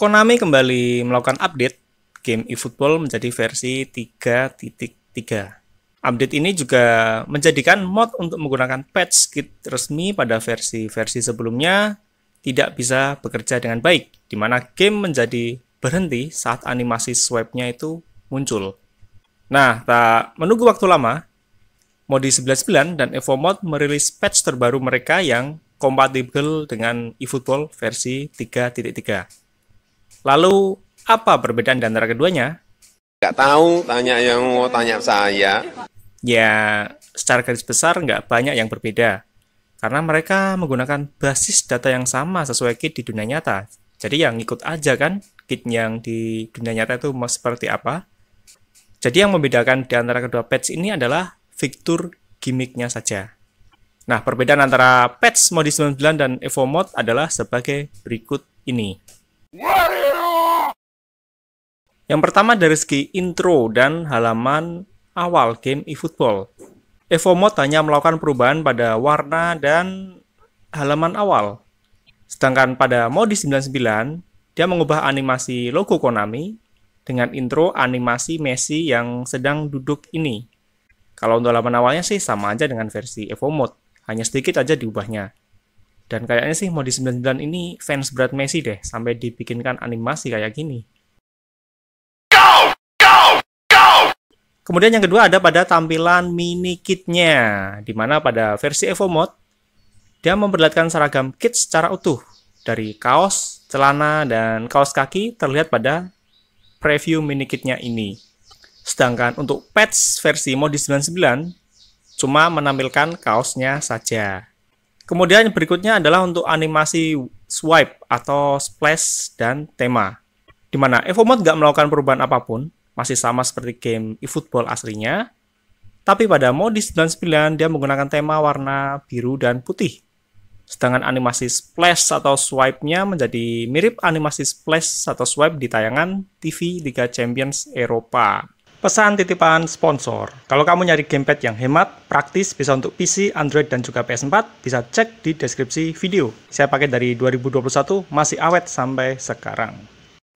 Konami kembali melakukan update game eFootball menjadi versi 3.3. Update ini juga menjadikan mod untuk menggunakan patch kit resmi pada versi-versi sebelumnya tidak bisa bekerja dengan baik, di mana game menjadi berhenti saat animasi swipe-nya itu muncul. Nah, tak menunggu waktu lama, Modi 199 dan EvoMod merilis patch terbaru mereka yang kompatibel dengan eFootball versi 3.3. Lalu, apa perbedaan di antara keduanya? Nggak tahu, tanya yang mau tanya saya. Ya, secara garis besar nggak banyak yang berbeda. Karena mereka menggunakan basis data yang sama sesuai kit di dunia nyata. Jadi yang ikut aja kan, kit yang di dunia nyata itu mau seperti apa. Jadi yang membedakan di antara kedua patch ini adalah fitur gimmicknya saja. Nah, perbedaan antara patch Modi 99 dan Evo mode adalah sebagai berikut ini. Yang pertama dari segi intro dan halaman awal game eFootball. Evomod hanya melakukan perubahan pada warna dan halaman awal. Sedangkan pada Modi 99, dia mengubah animasi logo Konami dengan intro animasi Messi yang sedang duduk ini. Kalau untuk halaman awalnya sih sama aja dengan versi Evomod, hanya sedikit aja diubahnya. Dan kayaknya sih Modi 99 ini fans berat Messi deh, sampai dibikinkan animasi kayak gini. Kemudian yang kedua ada pada tampilan mini kitnya, di mana pada versi Evo Mode, dia memperlihatkan seragam kit secara utuh. Dari kaos, celana, dan kaos kaki terlihat pada preview mini kitnya ini. Sedangkan untuk patch versi Mode 99, cuma menampilkan kaosnya saja. Kemudian berikutnya adalah untuk animasi swipe atau splash dan tema. Di mana Evo Mode nggak melakukan perubahan apapun, masih sama seperti game eFootball aslinya, tapi pada Modis 99 dia menggunakan tema warna biru dan putih. Sedangkan animasi splash atau swipe-nya menjadi mirip animasi splash atau swipe di tayangan TV Liga Champions Eropa. Pesan titipan sponsor. Kalau kamu nyari gamepad yang hemat, praktis, bisa untuk PC, Android, dan juga PS4, bisa cek di deskripsi video. Saya pakai dari 2021, masih awet sampai sekarang.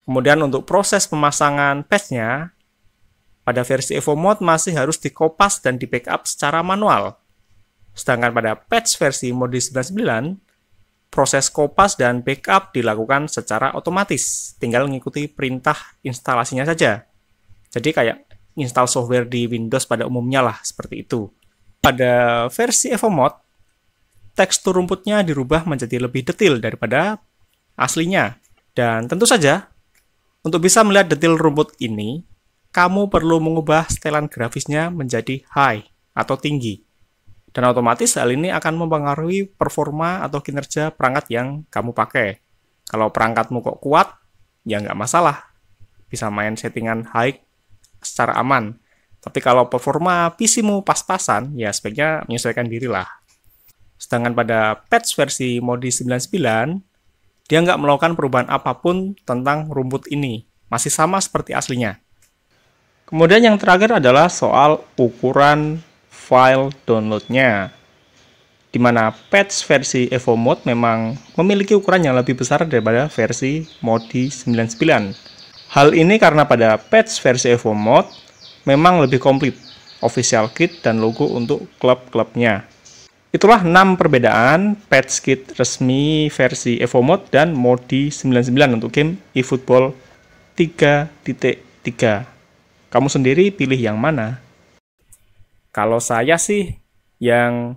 Kemudian untuk proses pemasangan patch-nya, pada versi Evo Mode masih harus dikopas dan di backup secara manual. Sedangkan pada patch versi mode 99, proses kopas dan backup dilakukan secara otomatis, tinggal mengikuti perintah instalasinya saja. Jadi kayak install software di Windows pada umumnya lah, seperti itu. Pada versi Evo Mode, tekstur rumputnya dirubah menjadi lebih detail daripada aslinya. Dan tentu saja, untuk bisa melihat detail rumput ini, kamu perlu mengubah setelan grafisnya menjadi high atau tinggi. Dan otomatis hal ini akan mempengaruhi performa atau kinerja perangkat yang kamu pakai. Kalau perangkatmu kok kuat, ya nggak masalah. Bisa main settingan high secara aman. Tapi kalau performa PC-mu pas-pasan, ya sebaiknya menyesuaikan dirilah. Sedangkan pada patch versi Modi 99, dia nggak melakukan perubahan apapun tentang rumput ini. Masih sama seperti aslinya. Kemudian yang terakhir adalah soal ukuran file downloadnya di mana patch versi Evo Mode memang memiliki ukuran yang lebih besar daripada versi Modi 99. Hal ini karena pada patch versi Evo Mode memang lebih komplit, official kit dan logo untuk klub-klubnya. Itulah 6 perbedaan patch kit resmi versi Evo Mode dan Modi 99 untuk game eFootball 3.3. Kamu sendiri pilih yang mana? Kalau saya sih yang